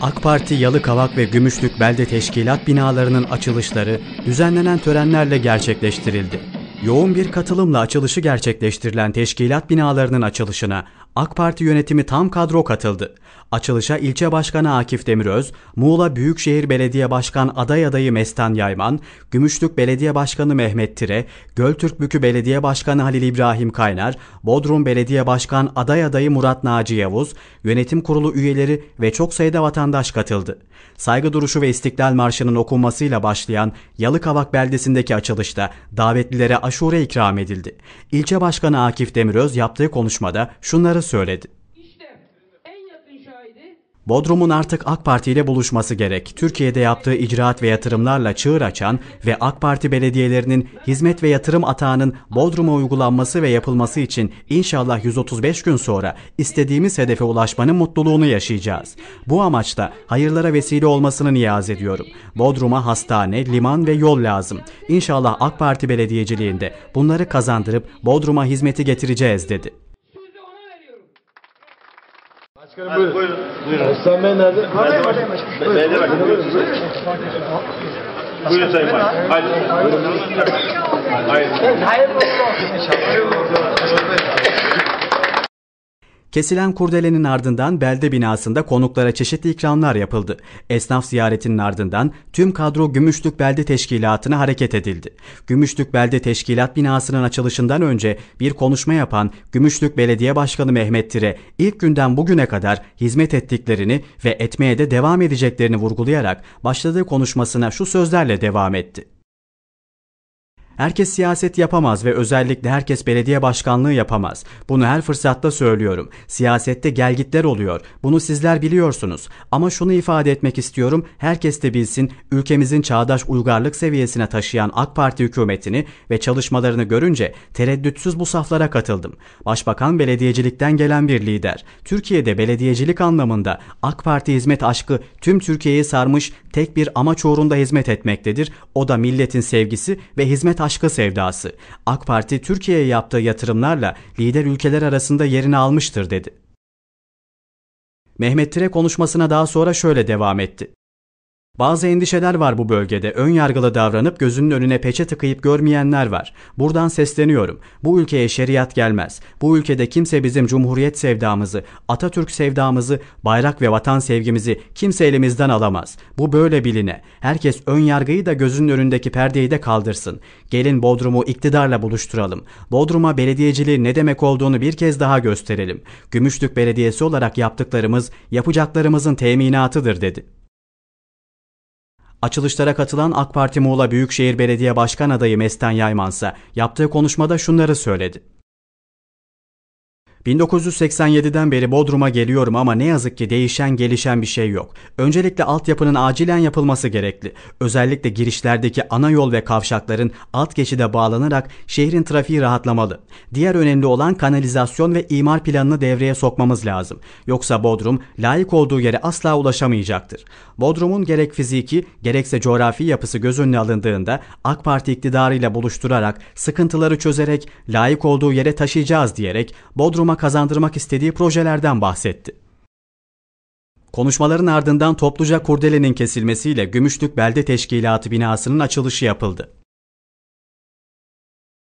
AK Parti Yalıkavak ve Gümüşlük belde teşkilat binalarının açılışları düzenlenen törenlerle gerçekleştirildi. Yoğun bir katılımla açılışı gerçekleştirilen teşkilat binalarının açılışına AK Parti yönetimi tam kadro katıldı. Açılışa ilçe başkanı Akif Demiröz, Muğla Büyükşehir Belediye Başkan aday adayı Mestan Yayman, Gümüşlük Belediye Başkanı Mehmet Tire, Göltürkbükü Belediye Başkanı Halil İbrahim Kaynar, Bodrum Belediye Başkan aday adayı Murat Naci Yavuz, yönetim kurulu üyeleri ve çok sayıda vatandaş katıldı. Saygı duruşu ve İstiklal Marşı'nın okunmasıyla başlayan Yalıkavak beldesindeki açılışta davetlilere aşure ikram edildi. İlçe Başkanı Akif Demiröz yaptığı konuşmada şunları söyledi. Bodrum'un artık AK Parti ile buluşması gerek. Türkiye'de yaptığı icraat ve yatırımlarla çığır açan ve AK Parti belediyelerinin hizmet ve yatırım atağının Bodrum'a uygulanması ve yapılması için inşallah 135 gün sonra istediğimiz hedefe ulaşmanın mutluluğunu yaşayacağız. Bu amaçta hayırlara vesile olmasını niyaz ediyorum. Bodrum'a hastane, liman ve yol lazım. İnşallah AK Parti belediyeciliğinde bunları kazandırıp Bodrum'a hizmeti getireceğiz dedi. Başkanım buyurun. Buyurun. buyurun. Ee, Aslan Bey nerede? Belediye başkanı. Belediye başkanı. Buyurun Sayın Başkan. Hayır. Hayır. Hayır. Hayır. Hayır. Hayır. Hayır. Hayır. Kesilen kurdelenin ardından belde binasında konuklara çeşitli ikramlar yapıldı. Esnaf ziyaretinin ardından tüm kadro Gümüşlük Belde Teşkilatı'na hareket edildi. Gümüşlük Belde Teşkilat binasının açılışından önce bir konuşma yapan Gümüşlük Belediye Başkanı Mehmet Tire ilk günden bugüne kadar hizmet ettiklerini ve etmeye de devam edeceklerini vurgulayarak başladığı konuşmasına şu sözlerle devam etti. Herkes siyaset yapamaz ve özellikle herkes belediye başkanlığı yapamaz. Bunu her fırsatta söylüyorum. Siyasette gelgitler oluyor. Bunu sizler biliyorsunuz. Ama şunu ifade etmek istiyorum. Herkes de bilsin ülkemizin çağdaş uygarlık seviyesine taşıyan AK Parti hükümetini ve çalışmalarını görünce tereddütsüz bu saflara katıldım. Başbakan belediyecilikten gelen bir lider. Türkiye'de belediyecilik anlamında AK Parti hizmet aşkı tüm Türkiye'yi sarmış tek bir amaç uğrunda hizmet etmektedir. O da milletin sevgisi ve hizmet aşkı sevdası. AK Parti Türkiye'ye yaptığı yatırımlarla lider ülkeler arasında yerini almıştır dedi. Mehmet Tire konuşmasına daha sonra şöyle devam etti. Bazı endişeler var bu bölgede. Ön yargılı davranıp gözünün önüne peçe tıkayıp görmeyenler var. Buradan sesleniyorum. Bu ülkeye şeriat gelmez. Bu ülkede kimse bizim cumhuriyet sevdamızı, Atatürk sevdamızı, bayrak ve vatan sevgimizi kimse elimizden alamaz. Bu böyle biline. Herkes ön yargıyı da gözünün önündeki perdeyi de kaldırsın. Gelin Bodrum'u iktidarla buluşturalım. Bodrum'a belediyeciliği ne demek olduğunu bir kez daha gösterelim. Gümüşlük Belediyesi olarak yaptıklarımız yapacaklarımızın teminatıdır dedi. Açılışlara katılan AK Parti Muğla Büyükşehir Belediye Başkan adayı Mesten Yaymansa yaptığı konuşmada şunları söyledi. 1987'den beri Bodrum'a geliyorum ama ne yazık ki değişen gelişen bir şey yok. Öncelikle altyapının acilen yapılması gerekli. Özellikle girişlerdeki ana yol ve kavşakların alt geçide bağlanarak şehrin trafiği rahatlamalı. Diğer önemli olan kanalizasyon ve imar planını devreye sokmamız lazım. Yoksa Bodrum layık olduğu yere asla ulaşamayacaktır. Bodrum'un gerek fiziki gerekse coğrafi yapısı göz önüne alındığında AK Parti iktidarıyla buluşturarak sıkıntıları çözerek layık olduğu yere taşıyacağız diyerek Bodrum topluma kazandırmak istediği projelerden bahsetti. Konuşmaların ardından topluca kurdelenin kesilmesiyle Gümüşlük Belde Teşkilatı binasının açılışı yapıldı.